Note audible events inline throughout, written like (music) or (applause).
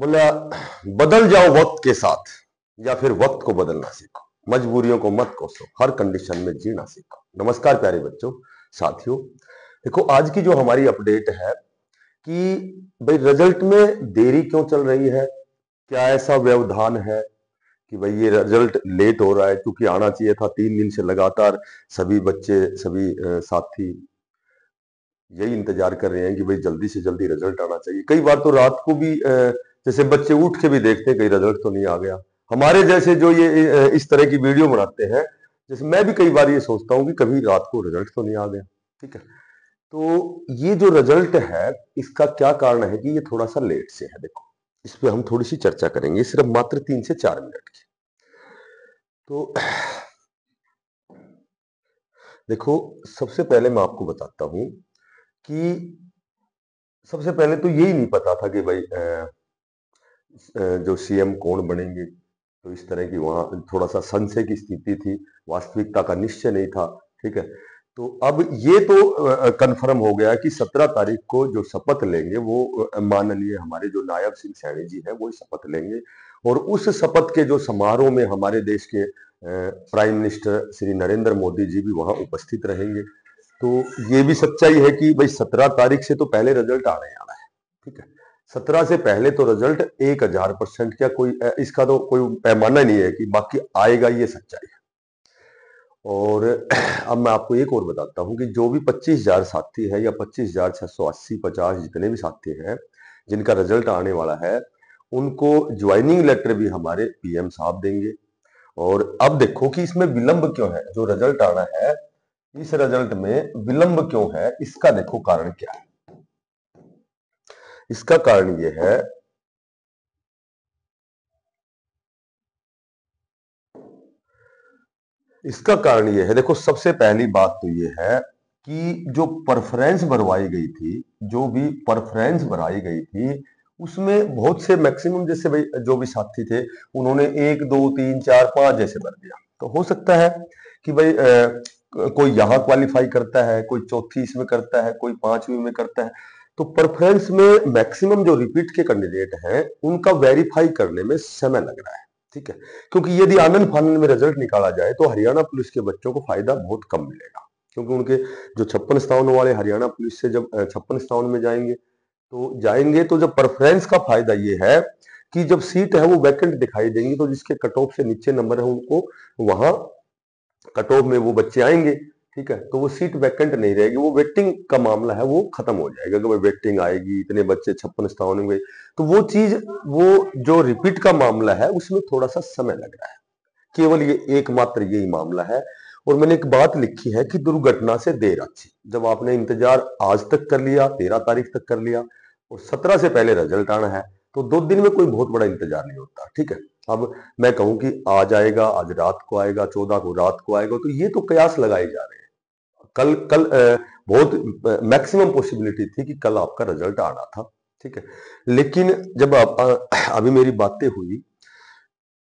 बोला बदल जाओ वक्त के साथ या फिर वक्त को बदलना सीखो मजबूरियों को मत कोसो हर कंडीशन में जीना सीखो नमस्कार प्यारे बच्चों साथियों देखो आज की जो हमारी अपडेट है कि भाई रिजल्ट में देरी क्यों चल रही है क्या ऐसा व्यवधान है कि भाई ये रिजल्ट लेट हो रहा है क्योंकि आना चाहिए था तीन दिन से लगातार सभी बच्चे सभी साथी यही इंतजार कर रहे हैं कि भाई जल्दी से जल्दी रिजल्ट आना चाहिए कई बार तो रात को भी जैसे बच्चे उठ के भी देखते हैं कहीं रिजल्ट तो नहीं आ गया हमारे जैसे जो ये इस तरह की वीडियो बनाते हैं जैसे मैं भी कई बार ये सोचता हूँ कि कभी रात को रिजल्ट तो नहीं आ गया ठीक है तो ये जो रिजल्ट है इसका क्या कारण है कि ये थोड़ा सा लेट से है देखो इस पर हम थोड़ी सी चर्चा करेंगे सिर्फ मात्र तीन से चार मिनट की तो देखो सबसे पहले मैं आपको बताता हूं कि सबसे पहले तो यही नहीं पता था कि भाई जो सीएम कौन बनेंगे तो इस तरह की वहाँ थोड़ा सा संशय की स्थिति थी वास्तविकता का निश्चय नहीं था ठीक है तो अब ये तो कंफर्म हो गया कि 17 तारीख को जो शपथ लेंगे वो माननीय हमारे जो नायब सिंह सैनी जी हैं वो शपथ लेंगे और उस शपथ के जो समारोह में हमारे देश के प्राइम मिनिस्टर श्री नरेंद्र मोदी जी भी वहाँ उपस्थित रहेंगे तो ये भी सच्चाई है कि भाई सत्रह तारीख से तो पहले रिजल्ट आने आ रहा है ठीक है सत्रह से पहले तो रिजल्ट एक हजार परसेंट क्या कोई इसका तो कोई पैमाना नहीं है कि बाकी आएगा ये सच्चाई है और अब मैं आपको एक और बताता हूं कि जो भी पच्चीस हजार साथी है या पच्चीस हजार छह सौ अस्सी पचास जितने भी साथी हैं जिनका रिजल्ट आने वाला है उनको ज्वाइनिंग लेटर भी हमारे पीएम साहब देंगे और अब देखो कि इसमें विलंब क्यों है जो रिजल्ट आना है इस रिजल्ट में विलंब क्यों है इसका देखो कारण क्या है इसका कारण यह है इसका कारण यह है देखो सबसे पहली बात तो यह है कि जो परफरेंस भरवाई गई थी जो भी परफरेंस भराई गई थी उसमें बहुत से मैक्सिमम जैसे भाई जो भी साथी थे उन्होंने एक दो तीन चार पांच जैसे भर दिया तो हो सकता है कि भाई कोई यहां क्वालिफाई करता है कोई चौथी इसमें करता है कोई पांचवी में करता है तो प्रेफरेंस में मैक्सिमम जो रिपीट के कैंडिडेट हैं उनका वेरीफाई करने में समय लग रहा है ठीक है क्योंकि यदि आनंद फानंद में रिजल्ट निकाला जाए तो हरियाणा पुलिस के बच्चों को फायदा बहुत कम मिलेगा क्योंकि उनके जो छप्पन स्थानों वाले हरियाणा पुलिस से जब छप्पन स्थान में जाएंगे तो जाएंगे तो जब प्रेफरेंस का फायदा ये है कि जब सीट है वो वैकेंट दिखाई देंगी तो जिसके कट ऑफ से नीचे नंबर है उनको वहां कट ऑफ में वो बच्चे आएंगे ठीक है तो वो सीट वैकेंट नहीं रहेगी वो वेटिंग का मामला है वो खत्म हो जाएगा अगर वेटिंग आएगी इतने बच्चे छप्पन स्थान होंगे तो वो चीज वो जो रिपीट का मामला है उसमें थोड़ा सा समय लग रहा है केवल ये एकमात्र यही मामला है और मैंने एक बात लिखी है कि दुर्घटना से देर अच्छी जब आपने इंतजार आज तक कर लिया तेरह तारीख तक कर लिया और सत्रह से पहले रिजल्ट आना है तो दो दिन में कोई बहुत बड़ा इंतजार नहीं होता ठीक है अब मैं कहूं कि आज आएगा आज रात को आएगा चौदह को रात को आएगा तो ये तो कयास लगाए जा रहे हैं कल कल बहुत मैक्सिमम पॉसिबिलिटी थी कि कल आपका रिजल्ट आना था ठीक है लेकिन जब आप, अभी मेरी बातें हुई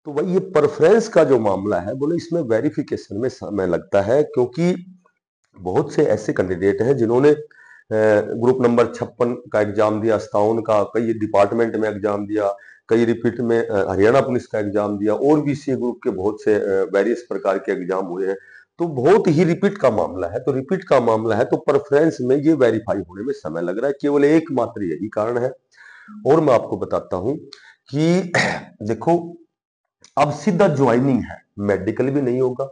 तो वही ये प्रेफरेंस का जो मामला है बोले इसमें वेरिफिकेशन में समय लगता है क्योंकि बहुत से ऐसे कैंडिडेट हैं जिन्होंने ग्रुप नंबर छप्पन का एग्जाम दिया सतावन का कई डिपार्टमेंट में एग्जाम दिया कई रिपीट में हरियाणा पुलिस का एग्जाम दिया और भी सी ग्रुप के बहुत से वेरियस प्रकार के एग्जाम हुए हैं तो बहुत ही रिपीट का मामला है तो रिपीट का मामला है तो परफ्रेंस में ये वेरीफाई होने में समय लग रहा है केवल एकमात्र यही कारण है और मैं आपको बताता हूं कि (clears throat) देखो अब सीधा ज्वाइनिंग है मेडिकल भी नहीं होगा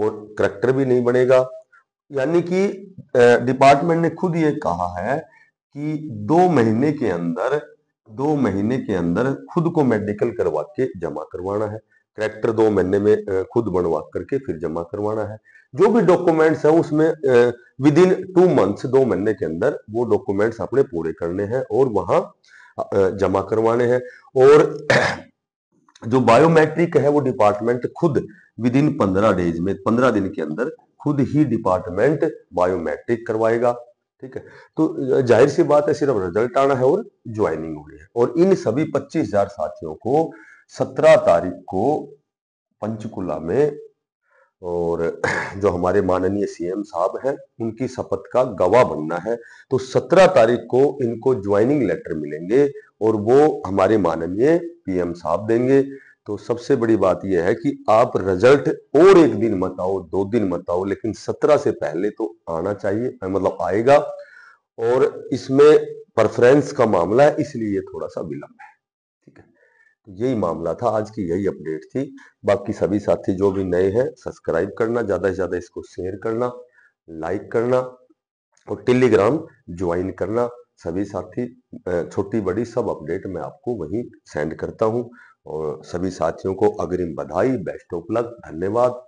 और करेक्टर भी नहीं बनेगा यानी कि डिपार्टमेंट ने खुद ये कहा है कि दो महीने के अंदर दो महीने के अंदर खुद को मेडिकल करवा के जमा करवाना है करेक्टर दो महीने में खुद बनवा करके फिर जमा करवाना है जो भी डॉक्यूमेंट्स है उसमें विद इन टू मंथ्स दो महीने के अंदर वो डॉक्यूमेंट्स अपने पूरे करने हैं और वहां जमा करवाने हैं और जो बायोमेट्रिक है वो डिपार्टमेंट खुद विद इन पंद्रह डेज में पंद्रह दिन के अंदर खुद ही डिपार्टमेंट बायोमेट्रिक करवाएगा ठीक है तो जाहिर सी बात है सिर्फ रिजल्ट आना है और ज्वाइनिंग होनी है और इन सभी पच्चीस हजार साथियों को सत्रह तारीख को पंचकुला में और (clears throat) जो हमारे माननीय सीएम साहब हैं उनकी शपथ का गवाह बनना है तो सत्रह तारीख को इनको ज्वाइनिंग लेटर मिलेंगे और वो हमारे माननीय पीएम साहब देंगे तो सबसे बड़ी बात यह है कि आप रिजल्ट और एक दिन मत आओ दो दिन मत आओ लेकिन सत्रह से पहले तो आना चाहिए मतलब आएगा और इसमें परफरेंस का मामला है इसलिए थोड़ा सा विलंब है ठीक है तो यही मामला था आज की यही अपडेट थी बाकी सभी साथी जो भी नए हैं सब्सक्राइब करना ज़्यादा से ज़्यादा इसको शेयर करना लाइक करना और टेलीग्राम ज्वाइन करना सभी साथी छोटी बड़ी सब अपडेट मैं आपको वहीं सेंड करता हूँ और सभी साथियों को अग्रिम बधाई बेस्ट ऑफ लक धन्यवाद